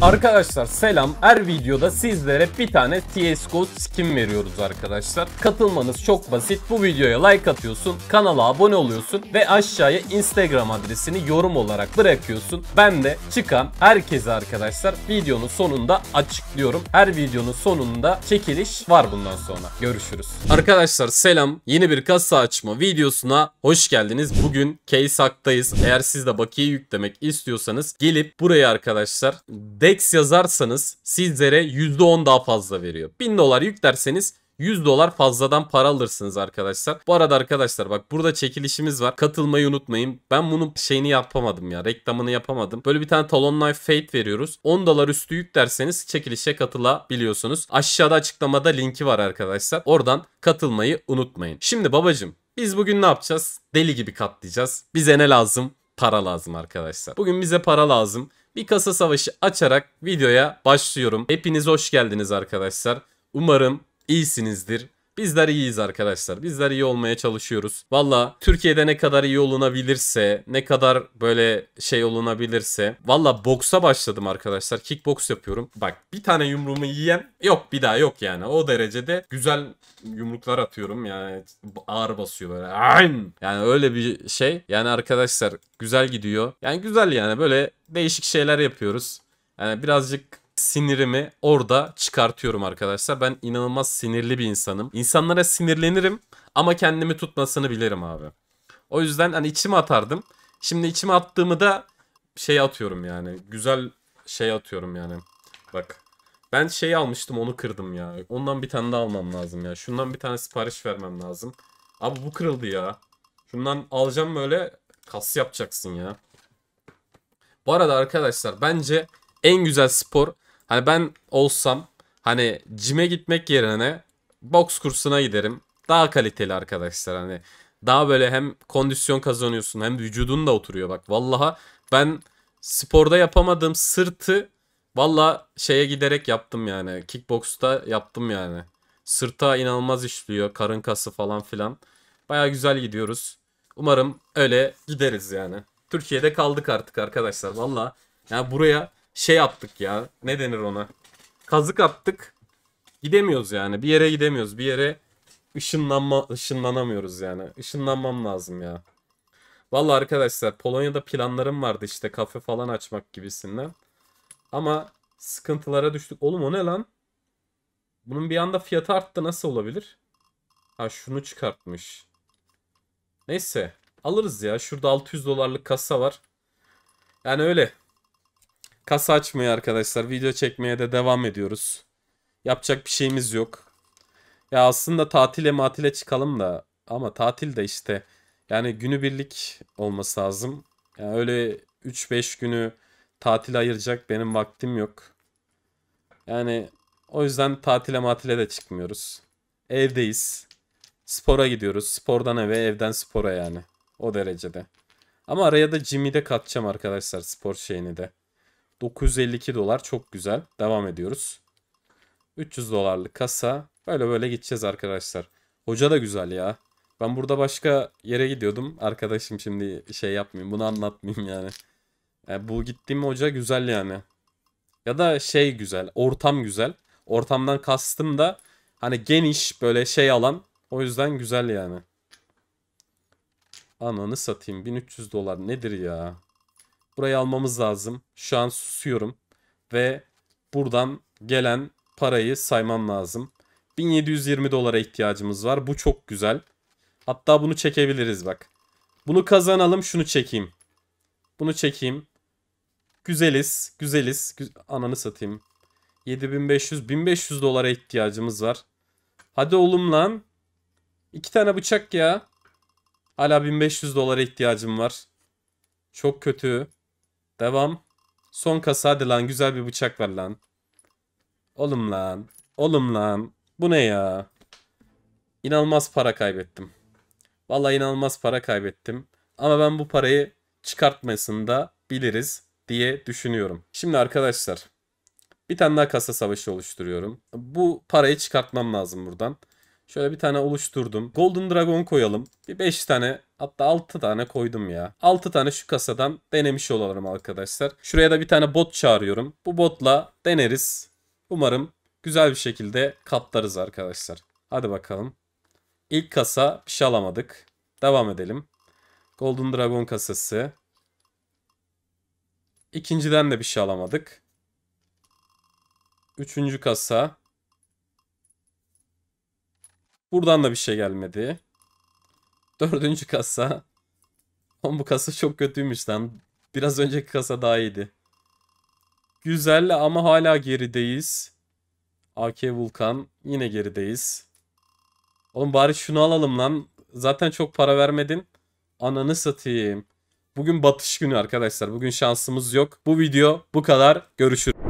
Arkadaşlar selam. Her videoda sizlere bir tane CSGO skin veriyoruz arkadaşlar. Katılmanız çok basit. Bu videoya like atıyorsun, kanala abone oluyorsun ve aşağıya Instagram adresini yorum olarak bırakıyorsun. Ben de çıkan herkese arkadaşlar videonun sonunda açıklıyorum. Her videonun sonunda çekiliş var bundan sonra. Görüşürüz. Arkadaşlar selam. Yeni bir kasa açma videosuna hoş geldiniz. Bugün Case Hack'tayız. Eğer siz de bakiye yüklemek istiyorsanız gelip buraya arkadaşlar de Lex yazarsanız sizlere %10 daha fazla veriyor. 1000 dolar yüklerseniz 100 dolar fazladan para alırsınız arkadaşlar. Bu arada arkadaşlar bak burada çekilişimiz var. Katılmayı unutmayın. Ben bunun şeyini yapamadım ya. Reklamını yapamadım. Böyle bir tane Talon Knife Fate veriyoruz. 10 dolar üstü yüklerseniz çekilişe katılabiliyorsunuz. Aşağıda açıklamada linki var arkadaşlar. Oradan katılmayı unutmayın. Şimdi babacım biz bugün ne yapacağız? Deli gibi katlayacağız. Bize ne lazım? para lazım arkadaşlar. Bugün bize para lazım. Bir kasa savaşı açarak videoya başlıyorum. Hepiniz hoş geldiniz arkadaşlar. Umarım iyisinizdir. Bizler iyiyiz arkadaşlar. Bizler iyi olmaya çalışıyoruz. Valla Türkiye'de ne kadar iyi olunabilirse, ne kadar böyle şey olunabilirse. Valla boksa başladım arkadaşlar. Kickbox yapıyorum. Bak bir tane yumruğumu yiyen yok bir daha yok yani. O derecede güzel yumruklar atıyorum yani ağır basıyor böyle. Yani öyle bir şey. Yani arkadaşlar güzel gidiyor. Yani güzel yani böyle değişik şeyler yapıyoruz. Yani birazcık sinirimi orada çıkartıyorum arkadaşlar. Ben inanılmaz sinirli bir insanım. İnsanlara sinirlenirim ama kendimi tutmasını bilirim abi. O yüzden hani içime atardım. Şimdi içime attığımı da şey atıyorum yani. Güzel şey atıyorum yani. Bak. Ben şey almıştım onu kırdım ya. Ondan bir tane daha almam lazım ya. Şundan bir tane sipariş vermem lazım. Abi bu kırıldı ya. Şundan alacağım böyle kas yapacaksın ya. Bu arada arkadaşlar bence en güzel spor Hani ben olsam hani cime gitmek yerine boks kursuna giderim. Daha kaliteli arkadaşlar hani. Daha böyle hem kondisyon kazanıyorsun hem vücudun da oturuyor bak. Vallaha ben sporda yapamadığım sırtı valla şeye giderek yaptım yani. Kickboksta yaptım yani. Sırta inanılmaz işliyor. Karın kası falan filan. Baya güzel gidiyoruz. Umarım öyle gideriz yani. Türkiye'de kaldık artık arkadaşlar. Valla yani buraya şey attık ya. Ne denir ona? Kazık attık. Gidemiyoruz yani. Bir yere gidemiyoruz. Bir yere ışınlanma ışınlanamıyoruz yani. Işınlanmam lazım ya. Valla arkadaşlar Polonya'da planlarım vardı işte kafe falan açmak gibisinden. Ama sıkıntılara düştük. Oğlum o ne lan? Bunun bir anda fiyatı arttı nasıl olabilir? Ha şunu çıkartmış. Neyse alırız ya. Şurada 600 dolarlık kasa var. Yani öyle. Kasa açmıyor arkadaşlar. Video çekmeye de devam ediyoruz. Yapacak bir şeyimiz yok. Ya aslında tatile matile çıkalım da ama tatil de işte yani günübirlik olması lazım. Yani öyle 3-5 günü tatil ayıracak benim vaktim yok. Yani o yüzden tatile matile de çıkmıyoruz. Evdeyiz. Spora gidiyoruz. Spordan eve, evden spora yani. O derecede. Ama araya da Jimmy'de katacağım arkadaşlar spor şeyini de. 952 dolar çok güzel. Devam ediyoruz. 300 dolarlık kasa. Böyle böyle gideceğiz arkadaşlar. Hoca da güzel ya. Ben burada başka yere gidiyordum. Arkadaşım şimdi şey yapmayayım. Bunu anlatmayayım yani. yani e, bu gittiğim hoca güzel yani. Ya da şey güzel. Ortam güzel. Ortamdan kastım da hani geniş böyle şey alan. O yüzden güzel yani. Ananı satayım. 1300 dolar nedir ya? Burayı almamız lazım. Şu an susuyorum. Ve buradan gelen parayı saymam lazım. 1720 dolara ihtiyacımız var. Bu çok güzel. Hatta bunu çekebiliriz bak. Bunu kazanalım şunu çekeyim. Bunu çekeyim. Güzeliz. Güzeliz. Güz Ananı satayım. 7500. 1500 dolara ihtiyacımız var. Hadi oğlum lan. İki tane bıçak ya. Hala 1500 dolara ihtiyacım var. Çok kötü. Devam. Son kasa hadi lan güzel bir bıçak var lan. Oğlum lan. Oğlum lan. Bu ne ya? İnanılmaz para kaybettim. Vallahi inanılmaz para kaybettim. Ama ben bu parayı çıkartmasında biliriz diye düşünüyorum. Şimdi arkadaşlar bir tane daha kasa savaşı oluşturuyorum. Bu parayı çıkartmam lazım buradan. Şöyle bir tane oluşturdum. Golden Dragon koyalım. Bir 5 tane hatta 6 tane koydum ya. 6 tane şu kasadan denemiş olalım arkadaşlar. Şuraya da bir tane bot çağırıyorum. Bu botla deneriz. Umarım güzel bir şekilde katlarız arkadaşlar. Hadi bakalım. İlk kasa bir şey alamadık. Devam edelim. Golden Dragon kasası. İkinciden de bir şey alamadık. Üçüncü kasa. Buradan da bir şey gelmedi. Dördüncü kasa. Oğlum bu kasa çok kötüymüş lan. Biraz önceki kasa daha iyiydi. Güzel ama hala gerideyiz. AK Vulkan. Yine gerideyiz. Oğlum bari şunu alalım lan. Zaten çok para vermedin. Ananı satayım. Bugün batış günü arkadaşlar. Bugün şansımız yok. Bu video bu kadar. Görüşürüz.